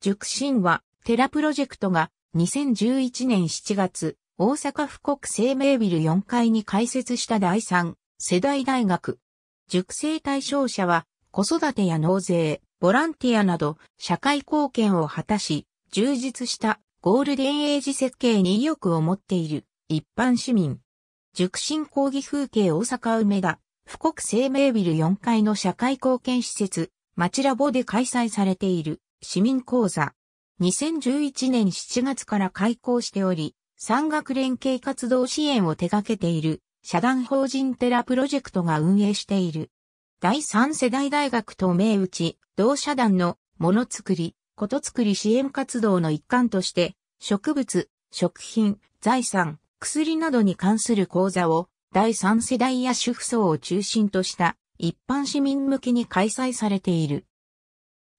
塾神話、ラプロジェクトが2011年7月、大阪府国生命ビル4階に開設した第3世代大学。塾生対象者は、子育てや納税、ボランティアなど、社会貢献を果たし、充実したゴールデンエイジ設計に意欲を持っている一般市民。塾新講義風景大阪梅田、富国生命ビル4階の社会貢献施設、町ラボで開催されている。市民講座。2011年7月から開校しており、産学連携活動支援を手掛けている、社団法人テラプロジェクトが運営している。第三世代大学と銘打ち、同社団のものづくり、ことづくり支援活動の一環として、植物、食品、財産、薬などに関する講座を、第三世代や主婦層を中心とした一般市民向けに開催されている。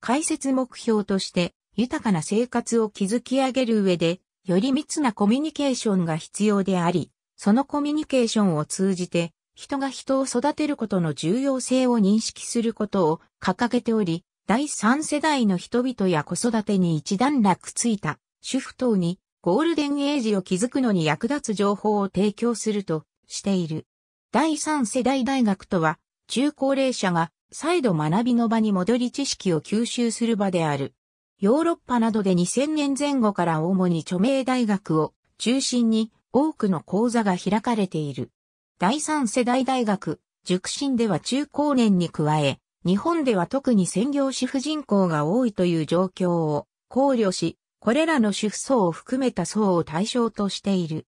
解説目標として、豊かな生活を築き上げる上で、より密なコミュニケーションが必要であり、そのコミュニケーションを通じて、人が人を育てることの重要性を認識することを掲げており、第三世代の人々や子育てに一段落ついた主婦等にゴールデンエイジを築くのに役立つ情報を提供するとしている。第三世代大学とは中高齢者が再度学びの場に戻り知識を吸収する場である。ヨーロッパなどで2000年前後から主に著名大学を中心に多くの講座が開かれている。第三世代大学、熟進では中高年に加え、日本では特に専業主婦人口が多いという状況を考慮し、これらの主婦層を含めた層を対象としている。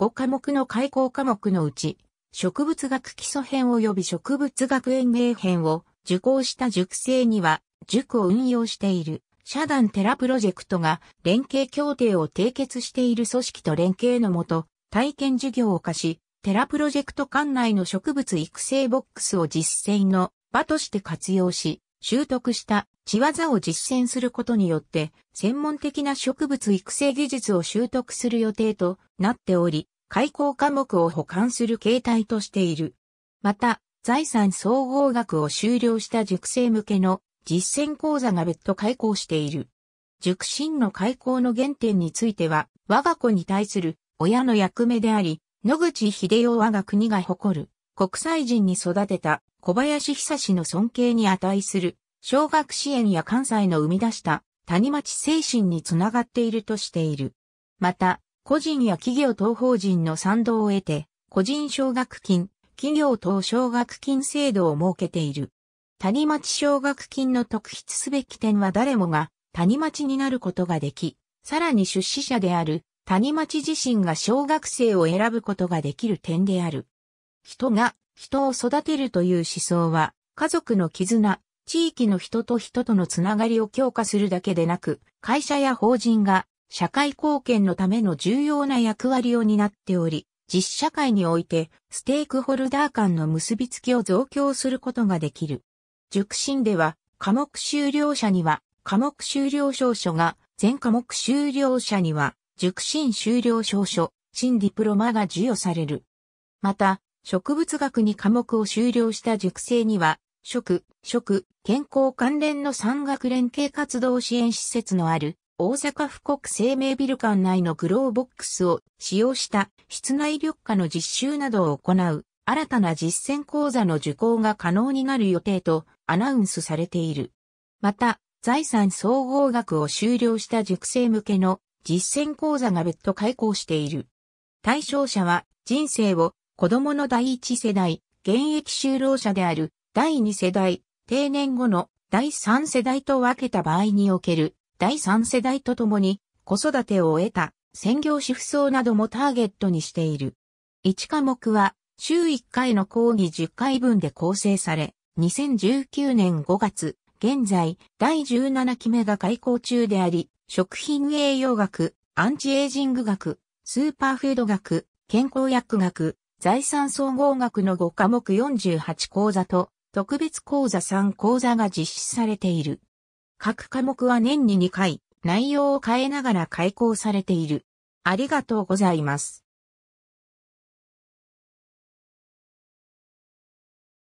5科目の開講科目のうち、植物学基礎編及び植物学園名編を受講した塾生には、塾を運用している、社団テラプロジェクトが連携協定を締結している組織と連携のもと、体験授業を課し、テラプロジェクト管内の植物育成ボックスを実践の場として活用し、習得した地技を実践することによって、専門的な植物育成技術を習得する予定となっており、開口科目を保管する形態としている。また、財産総合学を修了した塾生向けの実践講座が別途開講している。塾進の開講の原点については、我が子に対する親の役目であり、野口秀夫我が国が誇る国際人に育てた小林久志の尊敬に値する小学支援や関西の生み出した谷町精神につながっているとしている。また、個人や企業等法人の賛同を得て、個人奨学金、企業等奨学金制度を設けている。谷町奨学金の特筆すべき点は誰もが谷町になることができ、さらに出資者である谷町自身が小学生を選ぶことができる点である。人が人を育てるという思想は、家族の絆、地域の人と人とのつながりを強化するだけでなく、会社や法人が社会貢献のための重要な役割を担っており、実社会においてステークホルダー間の結びつきを増強することができる。熟審では、科目修了者には、科目修了証書が、全科目修了者には、熟審修了証書、新ディプロマが授与される。また、植物学に科目を修了した熟成には、食、食、健康関連の産学連携活動支援施設のある大阪府国生命ビル館内のグローボックスを使用した室内緑化の実習などを行う新たな実践講座の受講が可能になる予定とアナウンスされている。また、財産総合学を修了した塾生向けの実践講座が別途開講している。対象者は人生を子供の第一世代、現役就労者である第二世代、定年後の第三世代と分けた場合における第三世代とともに子育てを得た専業主婦層などもターゲットにしている。1科目は週1回の講義10回分で構成され、2019年5月、現在第17期目が開校中であり、食品栄養学、アンチエイジング学、スーパーフード学、健康薬学、財産総合学の5科目48講座と特別講座3講座が実施されている。各科目は年に2回、内容を変えながら開講されている。ありがとうございます。